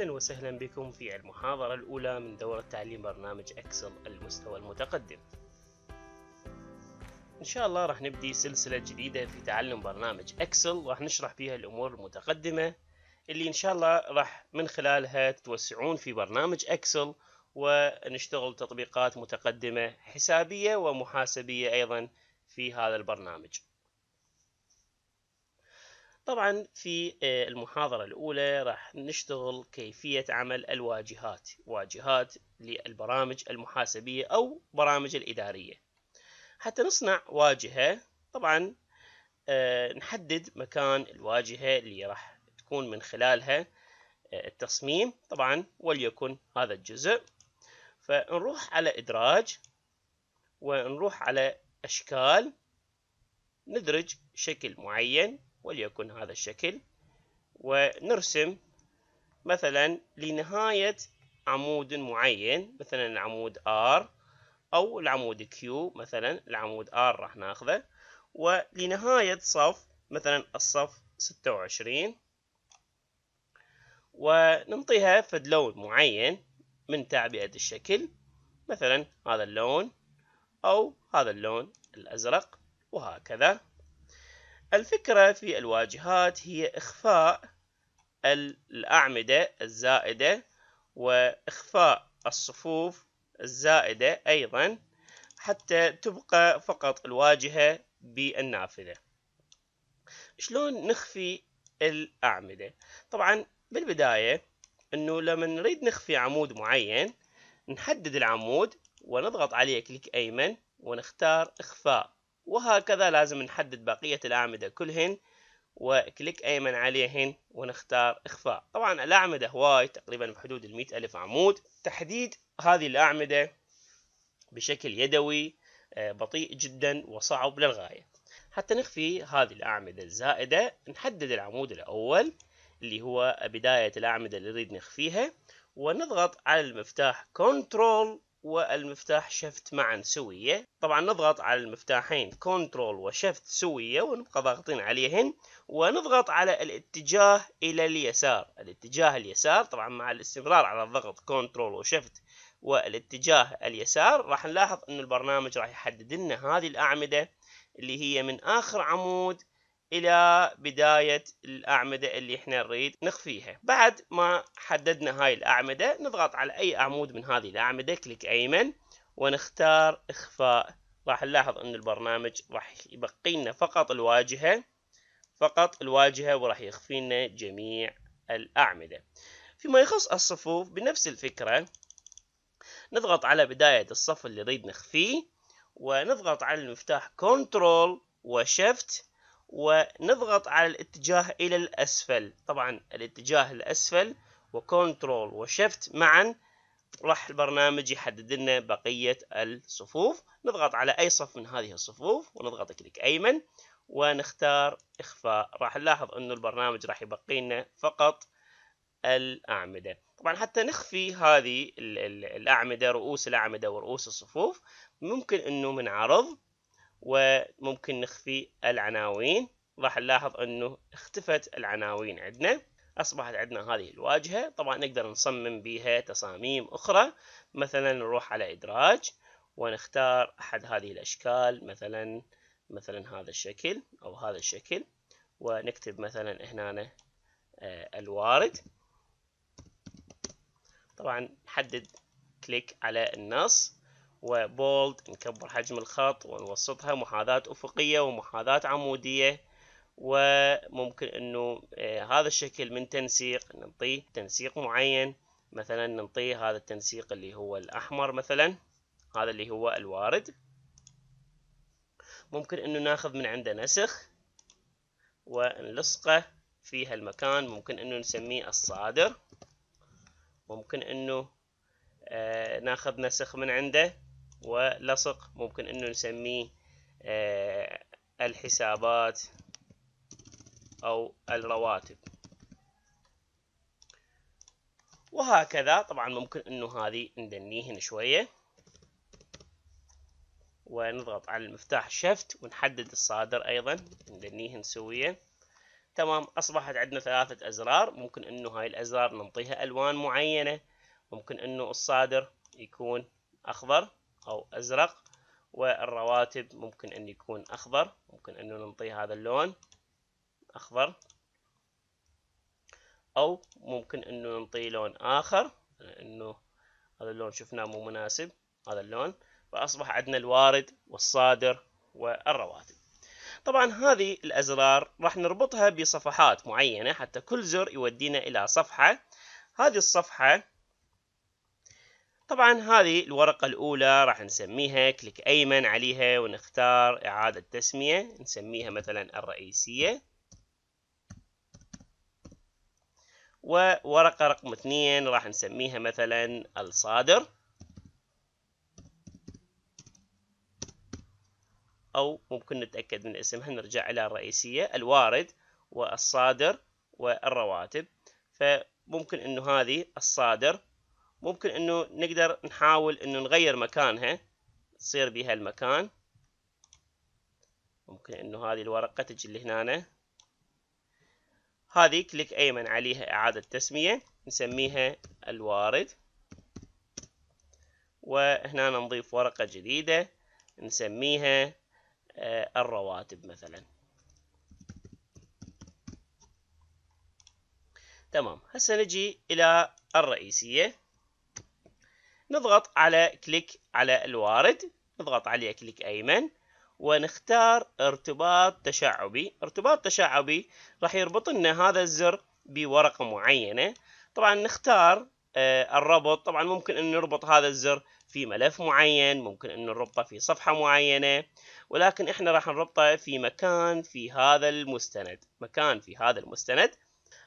أهلا وسهلا بكم في المحاضرة الأولى من دورة تعليم برنامج أكسل المستوى المتقدم إن شاء الله راح نبدي سلسلة جديدة في تعلم برنامج أكسل راح نشرح فيها الأمور المتقدمة اللي إن شاء الله راح من خلالها تتوسعون في برنامج أكسل ونشتغل تطبيقات متقدمة حسابية ومحاسبية أيضا في هذا البرنامج طبعا في آه، المحاضرة الأولى راح نشتغل كيفية عمل الواجهات واجهات للبرامج المحاسبية أو برامج الإدارية حتى نصنع واجهة طبعا آه، نحدد مكان الواجهة اللي راح تكون من خلالها آه، التصميم طبعا وليكن هذا الجزء فنروح على إدراج ونروح على أشكال ندرج شكل معين وليكن هذا الشكل ونرسم مثلا لنهاية عمود معين مثلا العمود R أو العمود Q مثلا العمود R راح ناخذه ولنهاية صف مثلا الصف 26 وننطيها فد لون معين من تعبئة الشكل مثلا هذا اللون أو هذا اللون الأزرق وهكذا الفكرة في الواجهات هي إخفاء الأعمدة الزائدة وإخفاء الصفوف الزائدة أيضا حتى تبقى فقط الواجهة بالنافذة شلون نخفي الأعمدة طبعا بالبداية أنه لما نريد نخفي عمود معين نحدد العمود ونضغط عليه كليك أيمن ونختار إخفاء وهكذا لازم نحدد بقية الأعمدة كلهن وكليك أيمن عليهن ونختار إخفاء طبعا الأعمدة هواي تقريبا بحدود المئة ألف عمود تحديد هذه الأعمدة بشكل يدوي آه، بطيء جدا وصعب للغاية حتى نخفي هذه الأعمدة الزائدة نحدد العمود الأول اللي هو بداية الأعمدة اللي نريد نخفيها ونضغط على المفتاح كنترول والمفتاح شفت معا سوية طبعا نضغط على المفتاحين كنترول وشفت سوية ونبقى ضاغطين عليهن ونضغط على الاتجاه إلى اليسار الاتجاه اليسار طبعا مع الاستمرار على الضغط كنترول وشفت والاتجاه اليسار راح نلاحظ أن البرنامج راح يحدد لنا هذه الأعمدة اللي هي من آخر عمود الى بداية الاعمدة اللي احنا نريد نخفيها بعد ما حددنا هاي الاعمدة نضغط على اي عمود من هذه الاعمدة كليك ايمن ونختار اخفاء راح نلاحظ ان البرنامج راح يبقي لنا فقط الواجهة فقط الواجهة وراح يخفي لنا جميع الأعمدة فيما يخص الصفوف بنفس الفكرة نضغط على بداية الصف اللي نريد نخفيه ونضغط على المفتاح كنترول وشفت ونضغط على الاتجاه إلى الأسفل طبعا الاتجاه الأسفل وكنترول وشفت معا راح البرنامج يحدد لنا بقية الصفوف نضغط على أي صف من هذه الصفوف ونضغط كليك أيمن ونختار إخفاء راح نلاحظ أنه البرنامج راح يبقي لنا فقط الأعمدة طبعا حتى نخفي هذه الأعمدة رؤوس الأعمدة ورؤوس الصفوف ممكن أنه من عرض وممكن نخفي العناوين راح نلاحظ انه اختفت العناوين عندنا اصبحت عندنا هذه الواجهه طبعا نقدر نصمم بها تصاميم اخرى مثلا نروح على ادراج ونختار احد هذه الاشكال مثلا مثلا هذا الشكل او هذا الشكل ونكتب مثلا هنا آه، الوارد طبعا نحدد كليك على النص وبولد نكبر حجم الخط ونوسطها محاذاة أفقية ومحاذاة عمودية وممكن انه آه، هذا الشكل من تنسيق نعطيه تنسيق معين مثلا نعطيه هذا التنسيق اللي هو الأحمر مثلا هذا اللي هو الوارد ممكن انه ناخذ من عنده نسخ ونلصقه في هالمكان ممكن انه نسميه الصادر ممكن انه آه، ناخذ نسخ من عنده ولصق ممكن انه نسميه آه، الحسابات او الرواتب وهكذا طبعا ممكن انه هذه ندنيهن شوية ونضغط على المفتاح شفت ونحدد الصادر ايضا ندنيهن سوية تمام اصبحت عندنا ثلاثة ازرار ممكن انه هاي الازرار نعطيها الوان معينة ممكن انه الصادر يكون اخضر أو أزرق والرواتب ممكن أن يكون أخضر ممكن أنه نعطيه هذا اللون أخضر أو ممكن أنه نعطيه لون آخر أنه هذا اللون شفناه مو مناسب هذا اللون فأصبح عندنا الوارد والصادر والرواتب طبعا هذه الأزرار راح نربطها بصفحات معينة حتى كل زر يودينا إلى صفحة هذه الصفحة طبعا هذه الورقة الأولى راح نسميها كليك أيمن عليها ونختار إعادة تسمية نسميها مثلا الرئيسية وورقة رقم اثنين راح نسميها مثلا الصادر أو ممكن نتأكد من اسمها نرجع إلى الرئيسية الوارد والصادر والرواتب فممكن أنه هذه الصادر ممكن انه نقدر نحاول انه نغير مكانها تصير بها المكان ممكن انه هذه الورقة تجي اللي هنا هذه كليك ايمن عليها اعادة تسمية نسميها الوارد وهنا نضيف ورقة جديدة نسميها آه، الرواتب مثلا تمام هسه نجي الى الرئيسية نضغط على كليك على الوارد نضغط عليه كليك أيمن ونختار ارتباط تشعبي ارتباط تشعبي راح يربط لنا هذا الزر بورقة معينة طبعا نختار آه، الربط طبعا ممكن أن نربط هذا الزر في ملف معين ممكن أن نربطه في صفحة معينة ولكن إحنا راح نربطه في مكان في هذا المستند مكان في هذا المستند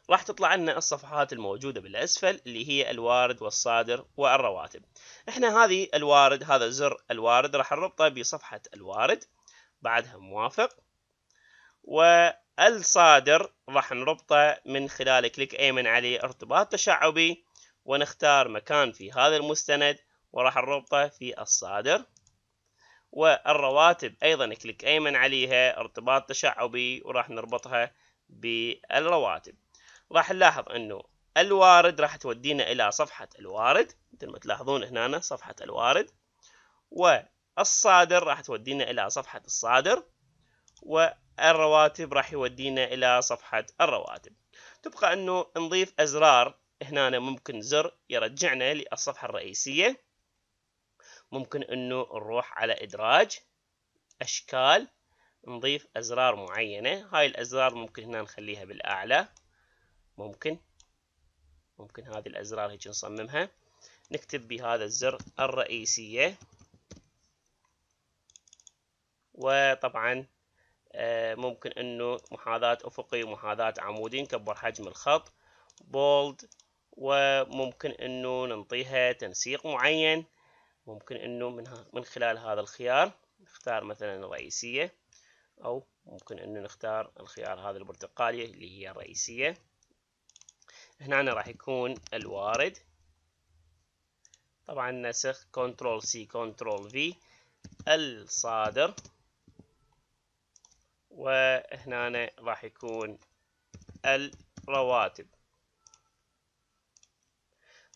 راح تطلع لنا الصفحات الموجودة بالأسفل اللي هي الوارد والصادر والرواتب احنا هذه الوارد هذا زر الوارد راح نربطه بصفحة الوارد بعدها موافق والصادر راح نربطه من خلال كليك ايمن عليه ارتباط تشعبي ونختار مكان في هذا المستند وراح نربطه في الصادر والرواتب ايضا كليك ايمن عليها ارتباط تشعبي وراح نربطها بالرواتب راح نلاحظ انه الوارد راح تودينا الى صفحة الوارد مثل ما تلاحظون هنا صفحة الوارد والصادر راح تودينا الى صفحة الصادر والرواتب راح يودينا الى صفحة الرواتب تبقى انه نضيف ازرار هنا ممكن زر يرجعنا للصفحة الرئيسية ممكن انه نروح على ادراج اشكال نضيف ازرار معينة هاي الازرار ممكن هنا نخليها بالاعلى ممكن ممكن هذه الأزرار هيك نصممها نكتب بهذا الزر الرئيسية وطبعا آه، ممكن انه محاذاة افقي ومحاذاة عمودي نكبر حجم الخط بولد وممكن انه ننطيها تنسيق معين ممكن انه من, من خلال هذا الخيار نختار مثلا الرئيسية او ممكن انه نختار الخيار هذا البرتقالي اللي هي الرئيسية هنا راح يكون الوارد طبعا نسخ كنترول سي كنترول في الصادر وهنا راح يكون الرواتب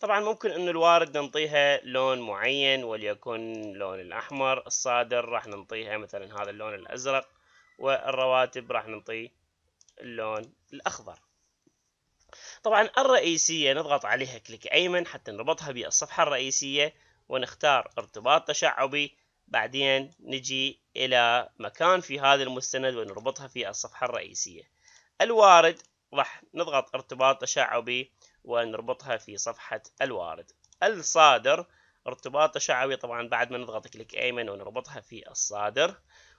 طبعا ممكن ان الوارد ننطيها لون معين وليكن لون الاحمر الصادر راح ننطيها مثلا هذا اللون الازرق والرواتب راح ننطي اللون الاخضر طبعا الرئيسية نضغط عليها كليك أيمن حتى نربطها بالصفحة الرئيسية ونختار ارتباط تشعبي بعدين نجي إلى مكان في هذا المستند ونربطها في الصفحة الرئيسية الوارد راح نضغط ارتباط تشعبي ونربطها في صفحة الوارد الصادر ارتباط تشعبي طبعا بعد ما نضغط كليك أيمن ونربطها في الصادر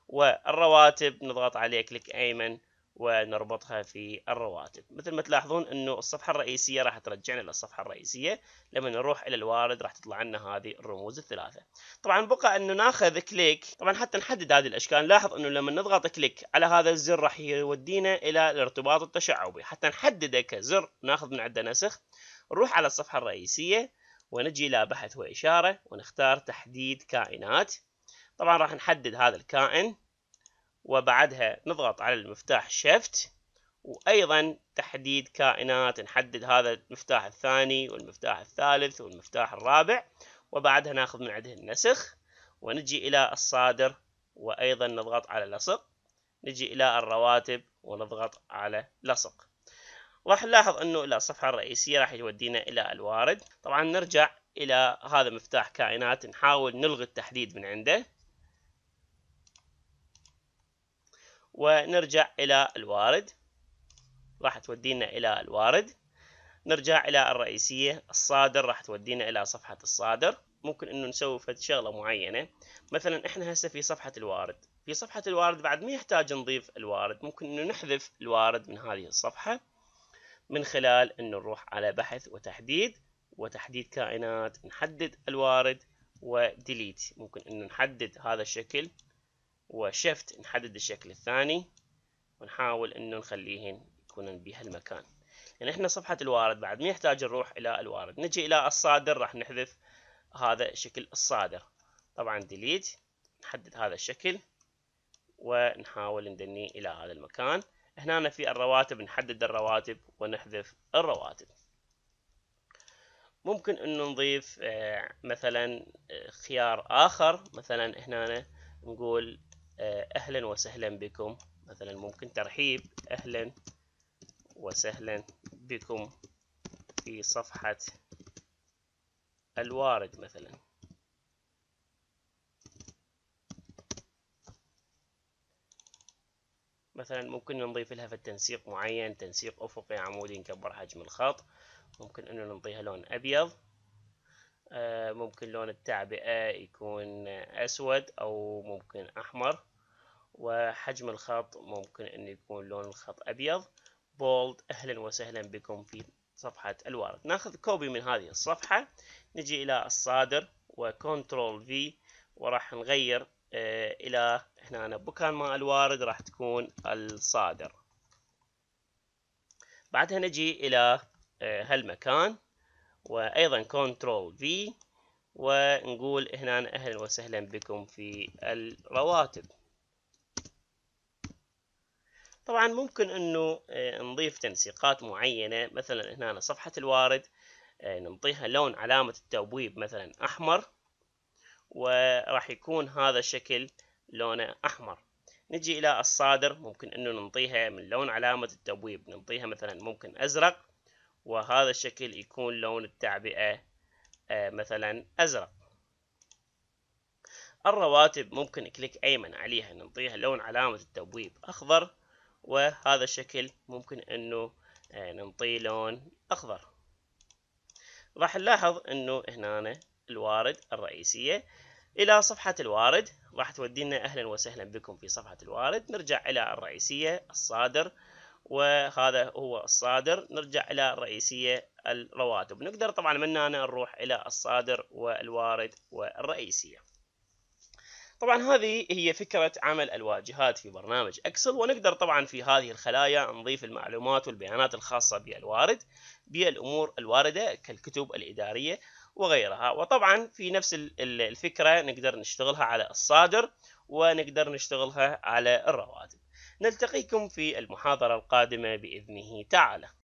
والرواتب نضغط عليه كليك أيمن ونربطها في الرواتب مثل ما تلاحظون انه الصفحة الرئيسية راح ترجعنا للصفحة الرئيسية لما نروح الى الوارد راح تطلع لنا هذه الرموز الثلاثة طبعا بقى انه ناخذ كليك طبعا حتى نحدد هذه الاشكال نلاحظ انه لما نضغط كليك على هذا الزر راح يودينا الى الارتباط التشعبي حتى نحدده كزر ناخذ من عنده نسخ نروح على الصفحة الرئيسية ونجي الى بحث واشارة ونختار تحديد كائنات طبعا راح نحدد هذا الكائن وبعدها نضغط على المفتاح شيفت وايضا تحديد كائنات نحدد هذا المفتاح الثاني والمفتاح الثالث والمفتاح الرابع وبعدها ناخذ من عنده النسخ ونجي الى الصادر وايضا نضغط على لصق نجي الى الرواتب ونضغط على لصق راح نلاحظ انه الى الصفحه الرئيسيه راح يودينا الى الوارد طبعا نرجع الى هذا مفتاح كائنات نحاول نلغي التحديد من عنده ونرجع إلى الوارد راح تودينا إلى الوارد نرجع إلى الرئيسية الصادر راح تودينا إلى صفحة الصادر ممكن إنه نسوي فد شغلة معينة مثلا إحنا هسه في صفحة الوارد في صفحة الوارد بعد ما يحتاج نضيف الوارد ممكن إنه نحذف الوارد من هذه الصفحة من خلال إنه نروح على بحث وتحديد وتحديد كائنات نحدد الوارد وديليت ممكن إنه نحدد هذا الشكل وشفت نحدد الشكل الثاني ونحاول انه نخليهن يكونن بهالمكان يعني احنا صفحة الوارد بعد ما يحتاج نروح الى الوارد نجي الى الصادر راح نحذف هذا شكل الصادر طبعا ديليت نحدد هذا الشكل ونحاول ندني الى هذا المكان هنا في الرواتب نحدد الرواتب ونحذف الرواتب ممكن انه نضيف آه، مثلا آه، خيار اخر مثلا هنا نقول أهلا وسهلا بكم مثلا ممكن ترحيب أهلا وسهلا بكم في صفحة الوارد مثلا مثلا ممكن نضيف لها في التنسيق معين تنسيق أفقي عمودي نكبر حجم الخط ممكن أنه نعطيها لون أبيض آه، ممكن لون التعبئة يكون أسود أو ممكن أحمر وحجم الخط ممكن أن يكون لون الخط أبيض بولد أهلا وسهلا بكم في صفحة الوارد ناخذ كوبي من هذه الصفحة نجي إلى الصادر وكنترول في وراح نغير آه، إلى هنا بكان ما الوارد راح تكون الصادر بعدها نجي إلى آه، هالمكان وأيضا كنترول في ونقول هنا أهلا وسهلا بكم في الرواتب طبعا ممكن انه آه، نضيف تنسيقات معينة مثلا هنا صفحة الوارد آه، نعطيها لون علامة التبويب مثلا أحمر وراح يكون هذا الشكل لونه أحمر نجي إلى الصادر ممكن أنه نعطيها من لون علامة التبويب نعطيها مثلا ممكن أزرق وهذا الشكل يكون لون التعبئة آه، مثلا أزرق الرواتب ممكن كليك أيمن عليها نعطيها لون علامة التبويب أخضر وهذا الشكل ممكن انه آه، نعطيه لون اخضر راح نلاحظ انه هنا الوارد الرئيسية الى صفحة الوارد راح تودينا اهلا وسهلا بكم في صفحة الوارد نرجع الى الرئيسية الصادر وهذا هو الصادر نرجع الى الرئيسية الرواتب نقدر طبعا من هنا نروح الى الصادر والوارد والرئيسية طبعا هذه هي فكرة عمل الواجهات في برنامج اكسل ونقدر طبعا في هذه الخلايا نضيف المعلومات والبيانات الخاصة بالوارد بالامور الواردة كالكتب الادارية وغيرها وطبعا في نفس الفكرة نقدر نشتغلها على الصادر ونقدر نشتغلها على الرواتب نلتقيكم في المحاضرة القادمة بإذنه تعالى